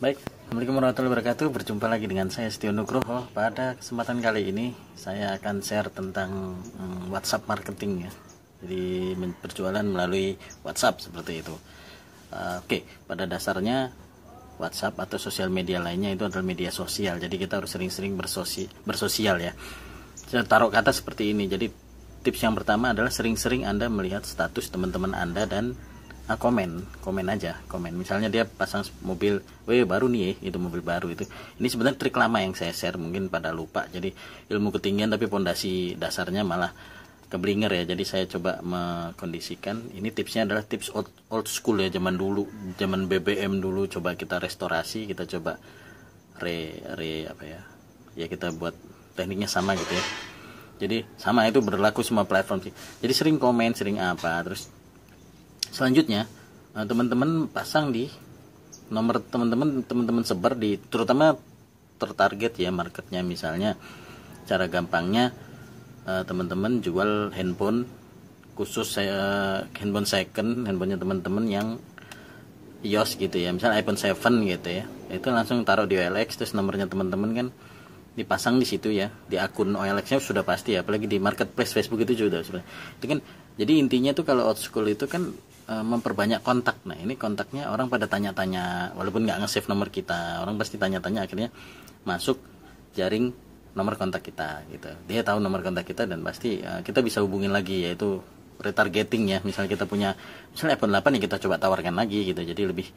Baik, Assalamualaikum warahmatullahi wabarakatuh Berjumpa lagi dengan saya Setio Nugroho Pada kesempatan kali ini saya akan share tentang hmm, WhatsApp marketing ya Jadi berjualan melalui WhatsApp seperti itu uh, Oke, okay. pada dasarnya WhatsApp atau sosial media lainnya itu adalah media sosial Jadi kita harus sering-sering bersosi bersosial ya Saya taruh kata seperti ini Jadi tips yang pertama adalah sering-sering Anda melihat status teman-teman Anda dan ah, komen komen aja komen misalnya dia pasang mobil weh baru nih ya, itu mobil baru itu ini sebenarnya trik lama yang saya share mungkin pada lupa jadi ilmu ketinggian tapi pondasi dasarnya malah keblinger ya jadi saya coba mengkondisikan ini tipsnya adalah tips old, old school ya zaman dulu zaman BBM dulu coba kita restorasi kita coba re re apa ya ya kita buat tekniknya sama gitu ya jadi sama itu berlaku semua platform sih jadi sering komen sering apa terus selanjutnya eh, teman-teman pasang di nomor teman-teman teman-teman sebar di terutama tertarget ya marketnya misalnya cara gampangnya eh, teman-teman jual handphone khusus saya eh, handphone second handphonenya teman-teman yang iOS gitu ya misalnya iPhone 7 gitu ya itu langsung taruh di OLX terus nomornya teman-teman kan dipasang di situ ya di akun OLX-nya sudah pasti ya apalagi di marketplace Facebook itu juga sudah itu kan jadi intinya tuh kalau old school itu kan Eh, memperbanyak kontak nah ini kontaknya orang pada tanya-tanya walaupun nggak nge-save nomor kita orang pasti tanya-tanya akhirnya masuk jaring nomor kontak kita gitu dia tahu nomor kontak kita dan pasti uh, kita bisa hubungin lagi yaitu retargeting ya Misalnya kita punya misalnya iPhone 8 yang kita coba tawarkan lagi gitu jadi lebih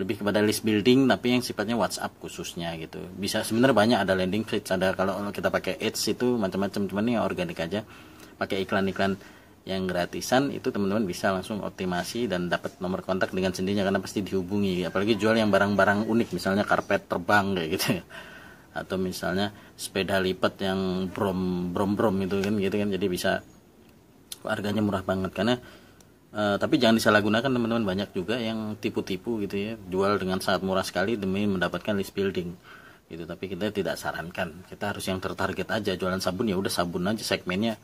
lebih kepada list building tapi yang sifatnya WhatsApp khususnya gitu bisa sebenarnya banyak ada landing page ada kalau kita pakai ads itu macam-macam cuman ini organik aja pakai iklan-iklan yang gratisan itu teman-teman bisa langsung optimasi dan dapat nomor kontak dengan sendirinya karena pasti dihubungi apalagi jual yang barang-barang unik misalnya karpet terbang kayak gitu atau misalnya sepeda lipat yang brom brom brom itu kan gitu kan jadi bisa harganya murah banget karena Uh, tapi jangan disalahgunakan teman-teman banyak juga yang tipu-tipu gitu ya jual dengan sangat murah sekali demi mendapatkan list building gitu tapi kita tidak sarankan kita harus yang tertarget aja jualan sabun ya udah sabun aja segmennya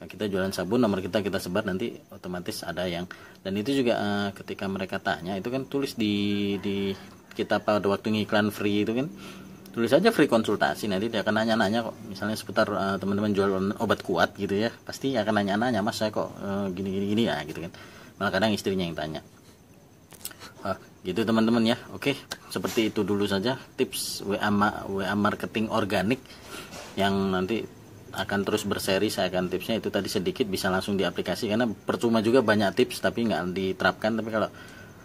nah, kita jualan sabun nomor kita kita sebar nanti otomatis ada yang dan itu juga uh, ketika mereka tanya itu kan tulis di di kita pada waktu ngiklan free itu kan tulis aja free konsultasi nanti dia akan nanya-nanya kok misalnya seputar uh, teman-teman jual obat kuat gitu ya pasti akan nanya-nanya mas saya kok eh, gini gini uh, ya gitu kan malah kadang istrinya yang tanya uh, gitu teman-teman ya oke seperti itu dulu saja tips WA WA marketing organik yang nanti akan terus berseri saya akan tipsnya itu tadi sedikit bisa langsung diaplikasi karena percuma juga banyak tips tapi nggak diterapkan tapi kalau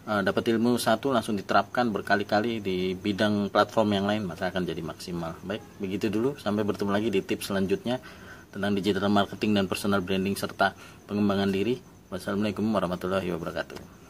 e, dapat ilmu satu langsung diterapkan berkali-kali di bidang platform yang lain maka akan jadi maksimal baik begitu dulu sampai bertemu lagi di tips selanjutnya tentang digital marketing dan personal branding serta pengembangan diri wassalamualaikum warahmatullahi wabarakatuh